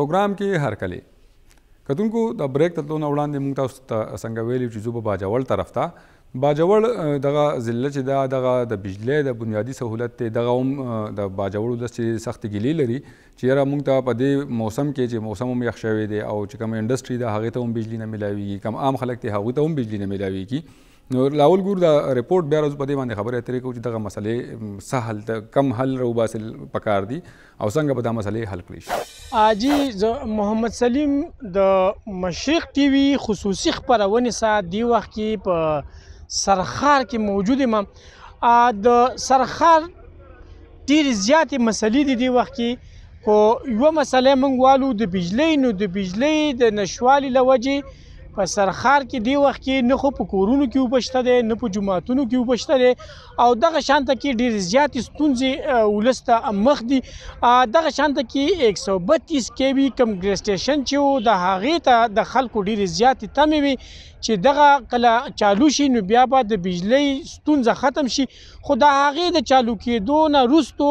پروګرام کې هر کله کتونکو د بریک ته لونه وړاندې موږ تاسو ته څنګه ویلي چې زوب باجوړ طرف ته باجوړ دغه ضلع چې دا دغه د بجلی د بنیادی سہولت ته دغه هم د باجوړ د سخت ګلی لري چې را موږ ته په دې موسم کې چې موسم هم یخ شوی دی او چې کوم انډستری د هغه ته هم بجلی نه ملاويږي کم عام خلک ته هغه ته هم بجلی نه ملاويږي نو لاول ګور دا رپورت بیا روز پدې باندې خبره اترې کو چې دغه مسلې سهل د کم حل رو باسل پکار دي او څنګه به دا مسلې حل کړی شي اجي محمد سلیم د مشرق ټي وي خصوصي خبرونه سات دی وخت کې په سرخار کې موجود ما د سرخار ډیر زیاتې مسلې دي دی وخت کې خو یو مسله مونږ والو د بجلی نو د بجلی د نشوالي لوجه په سرخار کې دی وخت کې نه خو په کورونو کې وبشته دي نه په جماعتونو کې وبشته دي او دغه شانته کې ډیر زیات ستونزې ولسته مخ دي دغه شانته کې 132 کې وی کم ګریس سټیشن چې د هغې ته د خلکو ډیر زیات تمې وي چې دغه کله چالو شي نو بیا به د بجلی ستونزه ختم شي خو د هغې د چالو کېدو نه وروستو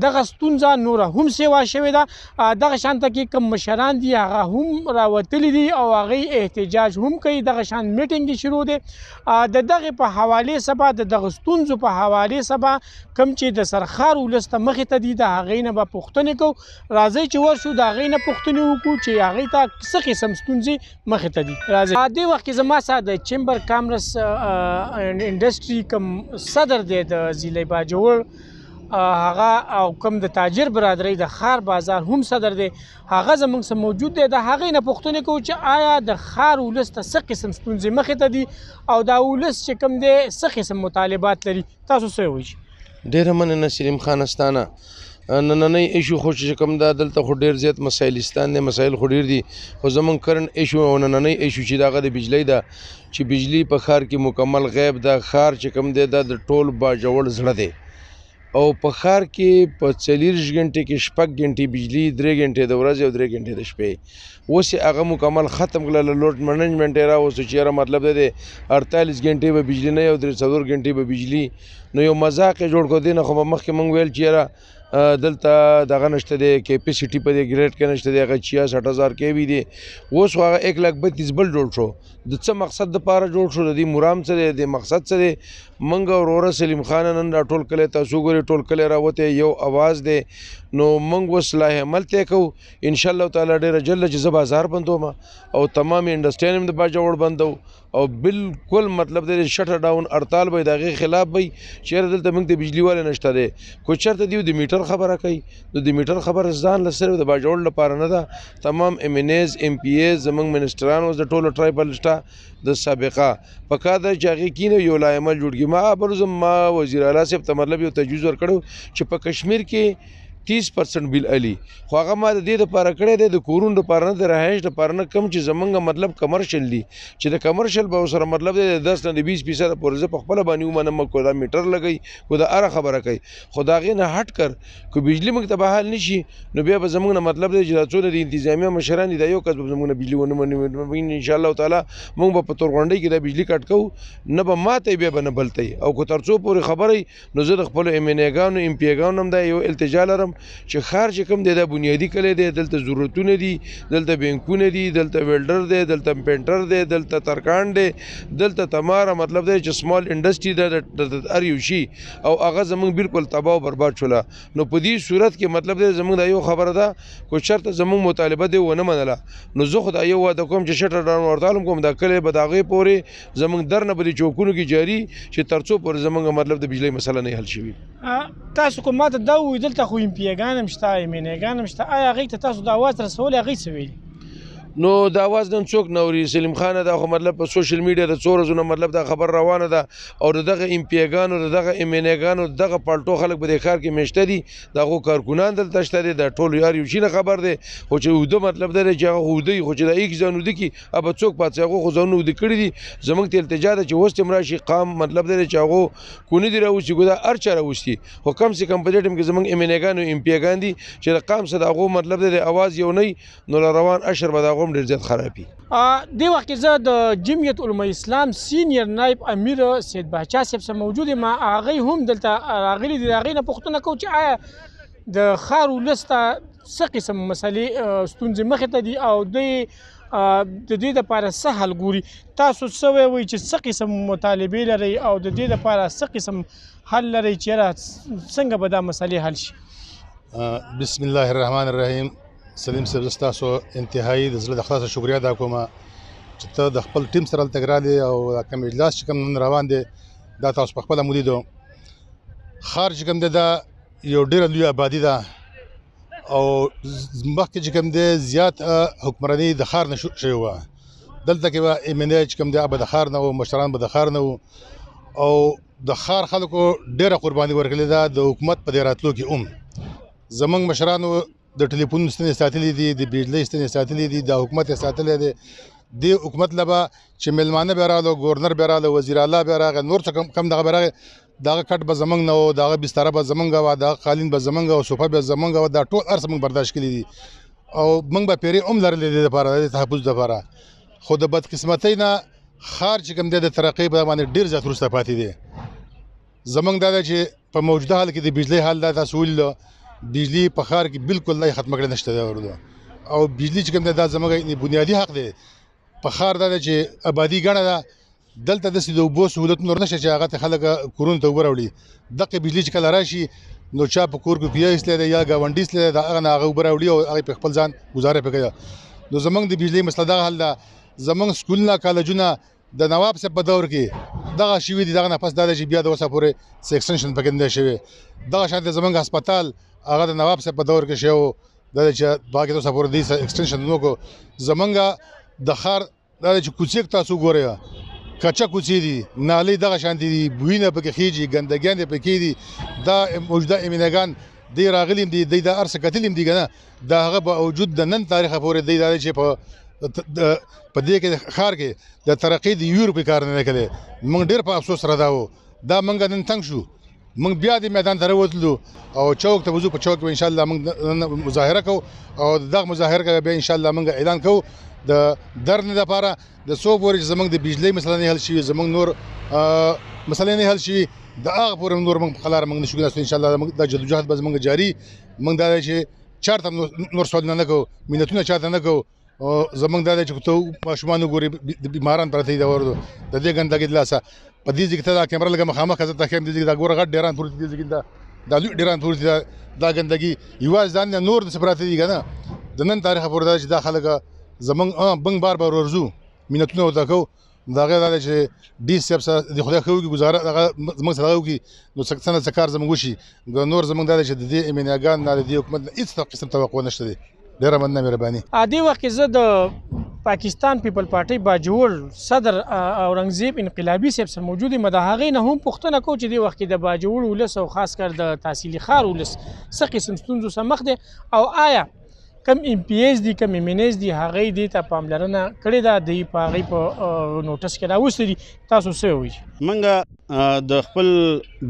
دغه ستونزه نوره هم سیوا شوې ده دغه شانته کې کم مشران دي هغه هم راوتلي دي او هغې احتجاج هم کوي دغه شان میټینګ دي شروع دی د دغه په حواله سبا د دغه ستونزو په حواله سبا کم چې د سرخار ولس ته مخې ته دي د هغې نه به پوښتنې کوو راځئ چې ورشو د هغې نه پوښتنې وکړو چې هغې ته څه قسم ستونزې مخې ته دي راځئ دې وخت کې زما سره د چمبر کامرس انډسټري کم صدر دی دی د زیلی باجوړ هغه او کم د تاجر برادرۍ د خار بازار هم صدر دی هغه زمونږ سره موجود دی د هغې نه پوښتنه کوو چې آیا د خار ولس ته څه قسم ستونزې مخې ته دي او دا ولس چې کوم دی څه قسم مطالبات لري تاسو څه وایئ ډېره مننه سلیم خانستانه نننې ایشو خو چې کوم دا دلته خو ډیر زیات مسایل استان نه مسایل خو ډیر دي خو زمون کرن ایشو او نننې ایشو چې دغه د بجلی دا چې بجلی په خار کې مکمل غیب دا خار چې کوم دی دا د ټول با جوړ زړه دی او په خار کې په 40 غنټه کې شپږ غنټه بجلی 3 غنټه د ورځې او 3 غنټه د شپې اوس هغه مکمل ختم کړل لوډ منیجمنت را اوس چې را مطلب ده 48 غنټه به بجلی نه او 3 غنټه به بجلی نو یو مزاق جوړ کو دین خو مخکې مونږ ویل چې را دلته دغه نشته دی کیپیسټي په دې ګریډ کې نشته دی هغه 66000 کې وی دی اوس هغه 1 لک 32 بل جوړ شو د څه مقصد لپاره جوړ شو د دې مرام څه دی د مقصد څه دی منګ ورور سلیم خان نن راټول کله تاسو ګوري ټول کله راوته یو आवाज دی نو منګ وسلای عمل ته کو ان شاء الله تعالی ډیر جل چې بازار بندو ما او تمام انډستریډیم د باجوړ بندو او بالکل مطلب د شټر ډاون هړتال به دغه خلاف وي چیرې دلته موږ د بجلی والے نشته دی کو چرته دیو د میټر خبره کوي نو د میټر خبره ځان لسره د باجوړ لپاره نه ده تمام ام ان ایز ام پی ایز زمنګ منسترانو د ټولو ټرایبل شته د سابقه په کاده چاغي کینه یو لایمل جوړګي ما برزم ما وزیر اعلی صاحب ته مطلب یو تجویز ورکړو چې په کشمیر کې 30% بل علي خو هغه ما د دې لپاره کړی دی د کورونو لپاره نه د رهائش لپاره نه کم چې زمونږ مطلب کمرشل دی چې د کمرشل به سره مطلب دی 10 نه 20% پرځ په خپل باندې ومنم کو دا میټر لګي کو دا اره خبره کوي خو دا غینه هټ کر کو بجلی موږ ته بحال نشي نو بیا به زمونږ مطلب دی چې د څو د انتظامیه مشران دی یو کس زمونږ بجلی ونه منو ان شاء الله تعالی موږ به په تورغونډي کې د بجلی کټ کوو نه به ماته بیا به نه بلته او کو ترڅو پورې خبرې نو زه د خپل ایمنګانو ایم پیګانو هم دا یو التجا لرم چې خار چې کوم دی د بنیادی کلی دی دلته ضرورتونه دي دلته بینکونه دي دلته ویلډر دی دلته پینټر دی دلته ترکان دی دلته تماره مطلب دی چې سمال انډستری د هر یو شي او هغه زمونږ بالکل تباہ او برباد شول نو په دې صورت کې مطلب دی زمونږ د یو خبره ده کو شرط زمونږ مطالبه دی ونه منله نو زه خو دا یو واده کوم چې شټر ډان ورتالم کوم د کلی بداغه پوري زمونږ در نه بلی چوکونو کې جاری چې ترڅو پر زمونږ مطلب د بجلی مسله نه حل شي تاسو کومه دا وې دلته خو ایم پی یګانم شته ایمنې یګانم شته آیا هغه ته تاسو د اواز رسول هغه څه ویلي نو دا आवाज نن څوک نوري سلیم خان دا خو مطلب په سوشل میډیا د څو ورځې مطلب دا خبر روانه ده او دغه ایم پی ګانو دغه ایم ان ګانو دغه پالټو خلک به د ښار کې مشته دي دغه کارکونان دلته شته دي د ټولو یار یو شي نه خبر ده خو چې وده مطلب ده چې هوده خو چې د یک ځانو دي کی اب څوک پاتې هغه خو ځانو دي کړی دي زمونږ ته التجا ده چې وست مراشي قام مطلب ده چې هغه کونی دی راوځي ګدا ارچا راوځي خو کم سي کم په دې ټیم کې زمونږ ایم ان ګانو ایم پی ګان دي چې د قام صدا هغه مطلب ده اواز یو نه نو روان اشر به دغه هم ډېر زیات خرابي دی وخت کې زه د جمعیت علما اسلام سینیئر نائب امیر سید بهچا صاحب سره موجود ما هغه هم دلته راغلي دي هغه نه پوښتنه کوم چې آیا د خار ولسته څه قسم مسلې ستونزې مخې ته دي او دوی د دې لپاره سهل ګوري تاسو څه وایي چې څه قسم مطالبه لري او د دې لپاره څه قسم حل لري چې څنګه به دا مسلې حل شي بسم الله الرحمن الرحیم سلیم صاحب تاسو انتهایی د زړه د خلاصه شکریا دا کوم چې ته د خپل ټیم سره تګرال او کوم اجلاس چې کوم نن روان دي دا تاسو په خپل مولي دو خارج کوم دا یو ډیر لوی آبادی ده او مخکې چې کوم دي زیات حکمرانی د خار نه شوی و دلته کې به ایمنه چې کوم دي ابد خار نه او مشران به د خار نه او د خار خلکو ډیره قرباني ورکړي ده د حکومت په دی راتلو کې اوم زمنګ مشرانو د ټلیفون ستنې ساتلې دي د بجلی ستنې ساتلې دي د حکومت ساتلې دي د حکومت لبا چې ملمانه به رااله گورنر به رااله وزیر اعلی به راغه نور څه کم کم دغه به راغه دغه کټ به زمنګ نه وو دغه بستر به زمنګ وو دغه قالین به زمنګ وو صوفه به زمنګ وو دا ټول ارس موږ برداشت کړی دي او موږ به پیری عمر لري د لپاره د تحفظ لپاره خو د بدقسمتۍ نه خارج کم د ترقې په باندې ډیر زیات ورسته پاتې دي زمنګ دا چې په موجوده حال کې د بجلی حال دا تاسو ول بجلی په ښار کې بالکل نه ختم کړی نشته دا ورده او بجلی چې کوم دا زموږ بنیادی حق دی په ښار دا چې آبادی ګڼه ده دلته د سیدو بو سہولت نور نشه چې هغه خلک کورونه ته وراوړي دغه بجلی چې کله راشي نو چا په کور کې پیای اسله یا گاونډي اسله دا هغه نه هغه وراوړي او هغه په خپل ځان گزاره پکې نو زمنګ د بجلی مسله دا حل ده زمنګ سکولونه کالجونه د نواب صاحب په دور کې دغه شوی دغه نه پس دا چې بیا د وسه پورې سیکشن شن پکې نه شوی دغه شانت زمنګ هسپتال هغه د نواب صاحب په دور کې شو د چې باګه تاسو پور دي ایکستنشن نو کو زمنګ د خار دا چې کوڅې تاسو ګورئ کچا کوڅې دي نالې دغه شان دي بوینه پکې خيږي ګندګان پکې دي دا موجوده امینګان دی راغلیم دی د ارس کتلیم دی کنه دا هغه په وجود د نن تاریخ پورې دی دا چې په په دې کې خار کې د ترقې د یورپ کار نه کړي موږ ډېر په افسوس را داو دا موږ نن تنگ شو موږ بیا د میدان ته راوتلو او چوک ته وځو په چوک کې ان شاء الله موږ مظاهره کوو او دغه مظاهره کې به ان شاء الله موږ اعلان کوو د درنه لپاره د څو پورې زمنګ د بجلی مثلا نه حل شي زمنګ نور مثلا نه حل شي د هغه پورې نور موږ خلار موږ نشو کولای ان شاء الله د جدوجہد به زمنګ جاری موږ دا چې چارته نور سوال نه کوو مينتونه چارته نه کوو او زمونږ دا چې ته ماشومان ګوري بیماران پرته دی ورته د دې ګندګي دلاسه په دې ځکه ته دا کیمرا لګه مخامخ ځه ته هم دې ځکه دا ګوره غټ ډیران پورته دې ځکه دا دا لوی ډیران پورته دا ګندګي یواز ځان نور د سپراته دی کنه د نن تاریخ پورته چې دا خلک زمونږ بنګ بار بار ورزو مينتونه وتا کو داغه دا چې ډي سیب سره د خدای خو کې گزاره دغه زموږ سره یو کې نو څنګه څنګه کار زموږ شي نور زموږ دا چې د دې امنیاګان نه د حکومت هیڅ قسم توقع نشته دي ډیره مننه مهرباني عادي وخت زه د پاکستان پیپل پارټي باجوړ صدر اورنګزیب انقلابی صاحب سره موجود مده هغه نه هم پښتنه کو چې دی وخت د باجوړ ولس او خاص کر د تحصیلي خار ولس څه قسم ستونزو سره مخ دي او آیا کم ایم پی ایس دي کم ایم ان ایس دي هغه دي ته پاملرنه کړې ده د پاغې په نوټس کې راوستي دي تاسو څه وایي منګه د خپل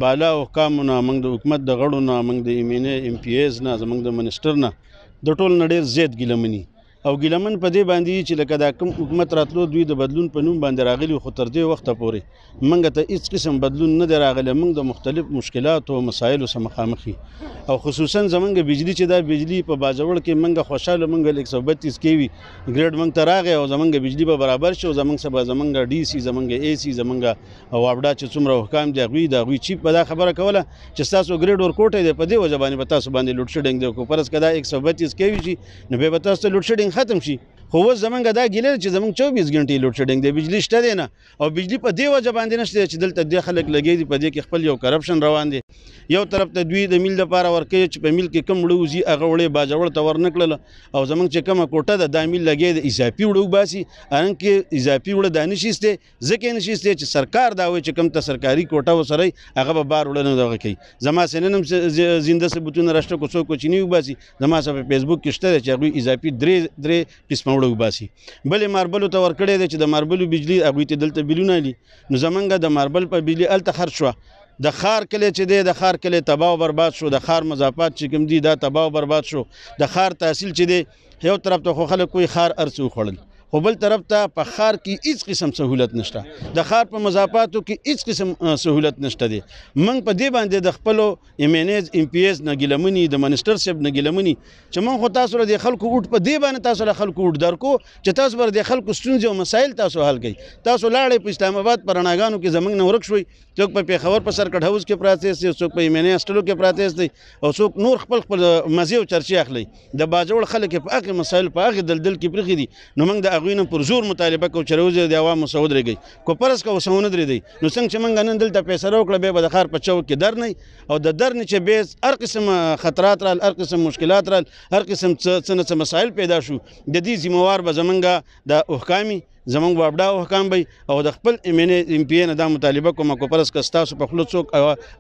بالا او کامونه منګ د حکومت د غړو نه منګ د ایم ان ایم پی ایس نه زمنګ د منستر نه د ټول نړۍ زیات ګیلمنی او ګیلمن په دې باندې چې لکه دا کوم حکومت راتلو دوی د بدلون په نوم باندې راغلي خو تر دې وخته پورې موږ ته هیڅ قسم بدلون نه دی راغلی موږ د مختلف مشکلات او مسایلو سره مخامخ او خصوصا زمونږ بجلی چې دا بجلی په باجوړ کې موږ خوشاله موږ 132 کیوي ګریډ موږ ته راغی او زمونږ بجلی به برابر شو زمونږ سبا زمونږ ډي سي زمونږ اي سي زمونږ واوډا چې څومره حکام دی غوي دا غوي چې په دا خبره کوله چې تاسو ګریډ ورکوټه دی په دې وجه باندې تاسو باندې لوډ شیډینګ دی کو پرس کدا 132 کیوي چې نو به تاسو لوډ شیډینګ تمشي خو اوس زمونږ دا ګیله چې زمونږ چوبیس غنټې لوډ شیډینګ دی بجلی شته دی نه او بجلی په دې وجه باندې نشته چې دلته دې خلک لګی دي په دې کې خپل یو کرپشن روان دی یو طرف ته دوی د میل لپاره ورکوي چې په میل کې کم وړه وځي هغه وړې باجوړ ته ورنکړل او زمونږ چې کومه کوټه ده دا میل لګی د اضافي وړه وباسي ان کې اضافي وړه دانه شيسته ځکه نشيسته چې سرکار دا وایي چې کم ته سرکاري کوټه وسره هغه به بار وړه نه دغه کوي زما سننم زنده ثبوتونه راشه کو څوک چینی وباسي زما سره په فیسبوک کې شته چې هغه اضافي درې درې قسمه وړو باسي بلې ماربلو ته ورکړی دی چې د ماربلو بجلی هغوی ته دلته بلونه دي نو زمونږ د ماربل په بجلی هلته خرڅ شوه د خار کلی چې دی د خار کلی تباو برباد شو د خار مضافات چې کوم دي دا تباو برباد شو د خار تحصیل چې دی یو طرف ته خو خلک کوی خار ارڅ وخوړل خو بل طرف ته په ښار کې هیڅ قسم سہولت نشته د ښار په مضافاتو کې هیڅ قسم سہولت نشته دی موږ په دې باندې د خپلو ایم ان ایز ایم پی ایس نه ګیلمنی د منسټر صاحب نه ګیلمنی چې موږ خو تاسو د خلکو وټ په دې باندې تاسو له خلکو وټ درکو چې تاسو بر د خلکو ستونزې او مسایل تاسو حل کړئ تاسو لاړې په اسلام آباد پرناګانو کې زمنګ نه ورک شوي څوک په پیښور په سرکټ هاوس کې پراتې دي څوک په ایم ان ایس ټلو کې پراتې دي او څوک نور خپل خپل مزي او چرچی اخلي د باجوړ خلک په هغه مسایل په هغه دلدل کې پرخي دي نو موږ د هغه نه پر زور مطالبه کو چې روزه د عوامو سعود رګي کو پرس کو سونه درې دی نو څنګه چې منګ نن دلته پیسې راوکړه به د خار په چو کې در نه او د در نه چې بیس هر قسم خطرات را هر قسم مشکلات را هر قسم څه څه مسائل پیدا شو د دې ذمہ وار به زمونږ د احکامي زمونږ وابډا حکام به او د خپل ایم ان ایم پی نه دا مطالبه کوم کو پرس که تاسو په خلو څوک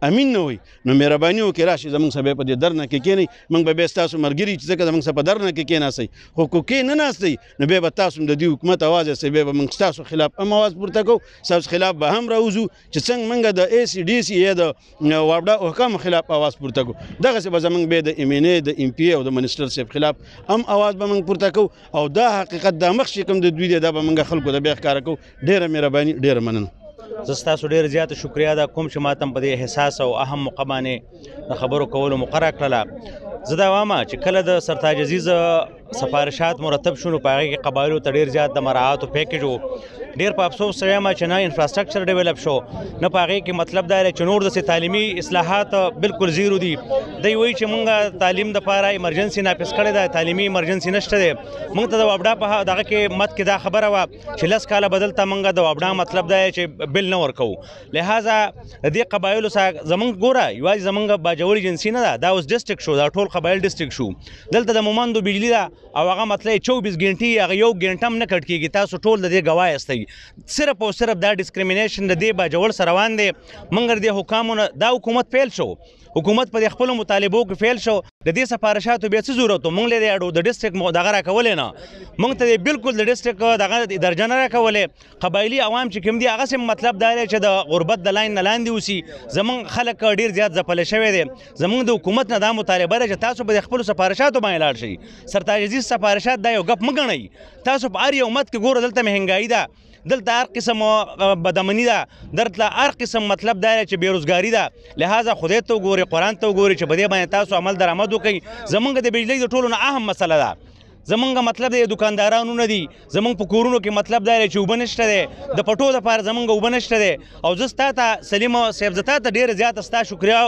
امین نه وي نو مهرباني وکړئ راشي زمونږ سبا په دې درنه کې کینی موږ به تاسو مرګري چې ځکه زمونږ سبا درنه کې کیناسي خو کو کې نه ناسي نو به تاسو د دې حکومت आवाज سي به موږ تاسو خلاف هم आवाज پورته کو تاسو خلاف به هم راوځو چې څنګه موږ د اي سي ډي سي یا د وابډا حکام خلاف आवाज پورته کو دغه څه به زمونږ به د ایم ان اي د ایم پی او د منستر سیب خلاف هم आवाज به موږ پورته کو او دا حقیقت د مخ شي کوم د دوی د به موږ خلکو د بیا ښکارا کو ډیره مهرباني ډیره مننه زستا سو ډیر زیات شکریا دا کوم چې ماتم په دې احساس او اهم مقامانه د خبرو کولو مقرره کړله زه دا وامه چې کله د سرتاج عزیز سفارشات مرتب شونه پاغي کې قبایلو ته ډیر زیات د مراعات او پیکیج ډیر په افسوس سره ما چې نه انفراستراکچر ډیولپ شو نه پاغه کې مطلب دا چې نور د تعلیمي اصلاحات بالکل زیرو دي دوی وایي چې مونږه تعلیم د پاره ایمرجنسي ناپیس کړی دا تعلیمي ایمرجنسي نشته دی مونږ ته د وابډا په دغه کې مت کې دا خبره وا چې لس کاله بدلته مونږه د وابډا مطلب دا چې بل نه ورکو لہذا دې قبایلو سره زمونږ ګوره یوازې زمونږ باجوړي جنسي نه ده دا اوس ډیسټریکټ شو دا ټول قبایل ډیسټریکټ شو دلته د مومندو بجلی دا او هغه مطلب 24 غنټي هغه یو غنټم نه کټ کیږي تاسو ټول د دې گواهی کوي صرف او صرف دا ډیسکریمینیشن د دې باجوړ سره روان دی منګر د حکامونو دا حکومت فیل شو حکومت په خپل مطالبو کې فیل شو د دې سفارښاتو به څه ضرورت مونږ لري اړو د ډیسټریکټ مو دغه راکولې نه مونږ ته بالکل د ډیسټریکټ دغه درجه نه راکولې قبایلی عوام چې کوم دی هغه سم مطلب دا چې د غربت د لاین نه لاندې اوسي زمون خلک ډیر زیات ځپل شوی دی زمون د حکومت نه دا مطالبه ده چې تاسو به خپل سفارښاتو باندې لاړ شئ سرتاج عزیز سفارښات دا یو غپ مګنئ تاسو په اړ یو مت کې ګوره دلته مهنګای ده دلته هر قسم بدمنی ده درته هر قسم مطلب دا چې بیروزګاری ده لہذا خدای ته ګوري قران ته ګوري چې بده باندې تاسو عمل درآمد وکړي زمونږ د بجلی د ټولو نه اهم مسله ده زمونږ مطلب د دکاندارانو نه دی زمونږ په کورونو کې مطلب دا چې وبنشته دی د پټو د پاره زمونږ وبنشته دی او زستا ته سلیم صاحب زتا ته ډیر زیات ستا شکریا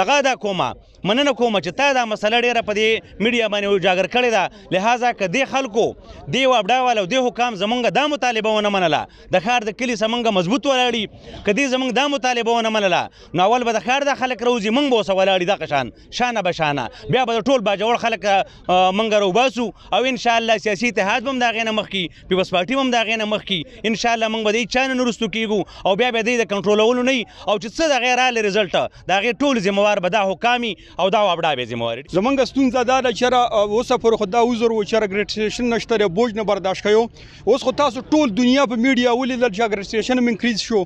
دغه دا کومه مننه کوم چې تا دا مسله ډیره په دې میډیا باندې اجاګر کړې ده لہذا که دې خلکو دی وابډاوالو دی حکام زمونږ دا مطالبه ونه منله د ښار د کلی زمونږ مضبوط ولاړي که دې زمونږ دا مطالبه ونه منله نو اول به د ښار د خلک روزي مونږ به اوسه ولاړي دغه شان شانه به شانه بیا به ټول باجوړ خلک مونږ روباسو او ان شاء الله سیاسي اتحاد هم دا غینه مخ کی پیپلس پارټي هم دا غینه مخ کی ان شاء الله مونږ به دې چانه نورستو کیږو او بیا به دې د کنټرولولو نه او چې څه د غیر اله رزلټ دا غیر ټول ذمہوار به دا حکامي او دا وابډا به ذمہواری زمونږ ستونزه دا ده چې و سفر خدا وزر و چې رګریټیشن نشته ری بوج نه برداشت کړو اوس خو تاسو ټول دنیا په میډیا ولیدل چې رګریټیشن منکریز شو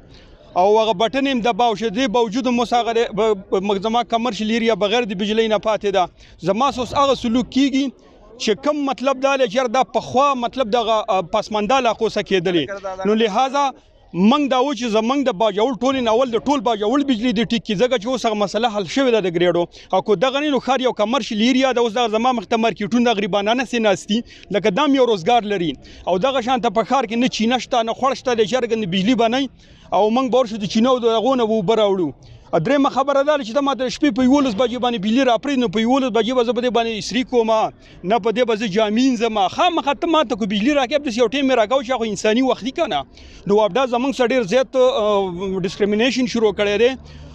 او هغه بټن هم دباو شه دی باوجود مساغره مخزما کمرشل ایریا بغیر د بجلی نه پاتې ده زما سوس هغه سلوک کیږي چې کوم مطلب دا لري چې دا په خوا مطلب د پسمنده لا کوسه کېدلی نو لہذا منګ دا و چې زمنګ د باجوړ ټولې ناول د ټول باجوړ بجلی د ټیک کې زګه چې اوس هغه مسله حل شوې ده د ګریډو او کو دغه نو خار یو کمرشل ایریا د اوس د زما مختمر کې ټون د غریبانانه سیناستي لکه دام یو روزګار لري او دغه شان ته په خار کې نه چینشته نه خړشته د جرګن بجلی بنئ او منګ بور شو د چینو دغه نه و براوړو درې ما خبره ده چې دا ماته شپې په 11 بجې باندې بلی راپرې نو په 11 بجې به زبده باندې سری کوم نه په دې بځه جامین زما خام ختمه ته کو بجلی راکېب د یو ټیم راګاو چې خو انساني وخت کنه نو ابدا زمنګ سړی زیات ډیسکریمینیشن شروع کړی دی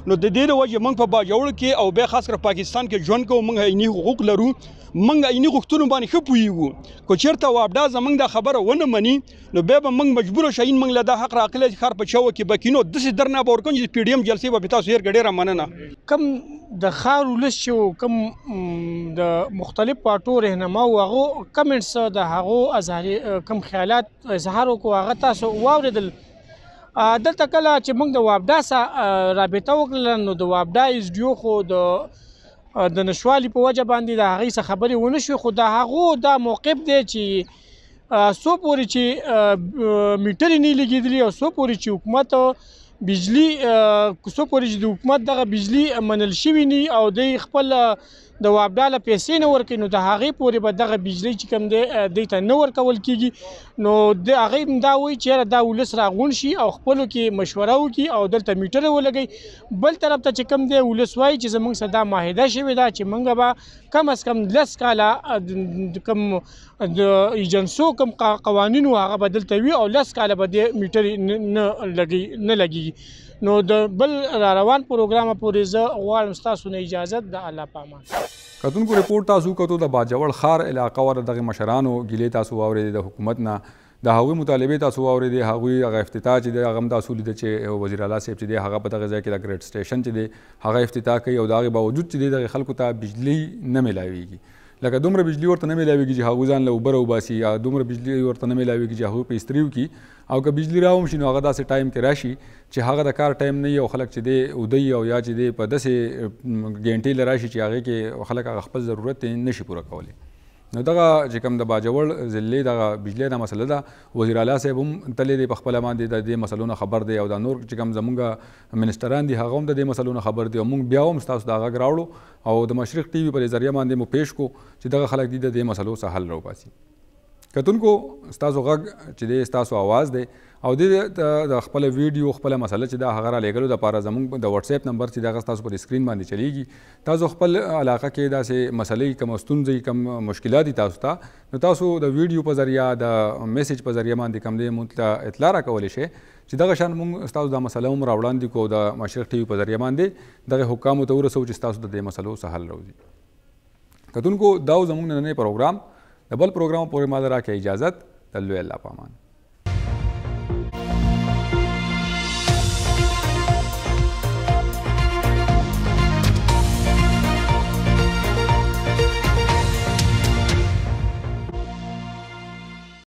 نو د دې د وجه موږ په باجوړ کې او به خاص کر پاکستان کې ژوند کوو موږ عیني حقوق لرو موږ عیني غوښتنو باندې ښه پویو کو چیرته وابدا زمنګ د خبره ونه مني نو به به موږ مجبور شو ان موږ له د حق راقل خر په چو کې بکینو د سې درنه باور کوم چې پی ډی ایم جلسې به تاسو هر ګډه مننه کم د خار ولس چې کم د مختلف پاټو رهنما او هغه کمنټس د هغه ازهري کم خیالات اظهار وکړو هغه تاسو واوریدل دلته کله چې موږ د وابډا سره رابطه وکړل نو د وابډا اسډیو خو د د نشوالي په وجه باندې د هغې څخه خبرې ونه شوې خو د هغو دا موقف دی چې سو پورې چې میټر نه لګیدلی او سو پورې چې حکومت بجلی سو پورې چې د حکومت دغه بجلی منل شوی نه او د خپل د وابډاله پیسې نه ورکوي نو د هغې پورې به دغه بجلی چې کوم دی دوی ته نه ورکول کیږي نو د هغې هم دا وایي چې یاره دا ولس راغونډ شي او خپلو کې مشوره وکړي او دلته میټر ولګوي بل طرف ته چې کوم دی ولس وایي چې زموږ سره دا معاهده شوې ده چې موږ به کم از کم لس کاله کم د ایجنسو کم قوانینو هغه بدلته وي او لس کاله به دې میټر نه لګي نه لګي نو د بل را روان پروګرام پورې زه غواړم تاسو نه اجازه د الله پامان کتونکو ریپورت تاسو کتو د باجوړ خار علاقه ور دغه مشرانو ګلې تاسو واورې د حکومت نه د هغوی مطالبه تاسو واورې د هغوی هغه افتتاح چې د غم تاسو لید چې وزیر اعلی صاحب چې د هغه په دغه ځای کې د ګریډ سټیشن چې د هغه افتتاح کوي او دغه باوجود چې د خلکو ته بجلی نه ملاويږي لکه دومره بجلی ورته نه میلاویږي چې هغوی ځان له اوبره وباسي یا دومره بجلی ورته نه میلاویږي چې هغوی په استري وکړي او که بجلی راوم شي نو هغه داسې ټایم کې راشي چې هغه د کار ټایم نه وي او خلک چې دی ودی او یا چې دی په داسې ګنټې له راشي چې هغې کې خلک هغه خپل ضرورت نه شي پوره کولی نو دغه چې کوم د باجوړ ضلع دغه بجلی دا مسله ده وزیر اعلی صاحب هم تللی دی په خپله باندې د دې مسلو نه خبر دی او دا نور چې کوم زمونږ منسټران دي هغه هم د دې مسلو نه خبر دی او موږ بیا هم ستاسو د غږ راوړو او د مشرق ټي وي په ذریعه باندې مو پیښ کو چې دغه خلک دي د دې مسلو سهل راوباسي کتونکو ستاسو غږ چې دی ستاسو आवाज دی او د د خپل ویډیو خپل مسله چې دا هغه را لګلو د پاره زمونږ د واتس اپ نمبر چې دا غس تاسو پر سکرین باندې چلیږي تاسو خپل علاقه کې دا سه مسلې کم ستونزې کم مشکلات دي تاسو ته نو تاسو د ویډیو په ذریعہ د میسج په ذریعہ باندې کم دې مونږ اطلاع را کولې شي چې دغه شان مونږ تاسو دا مسله هم راوړاندې کو د مشرق ټي وي په ذریعہ باندې دغه حکام ته ورسو چې تاسو د دې مسلو سهل راوځي کتونکو دا زمونږ نننې پروګرام د بل پروګرام پورې ماده را کې اجازه تلوي الله پامان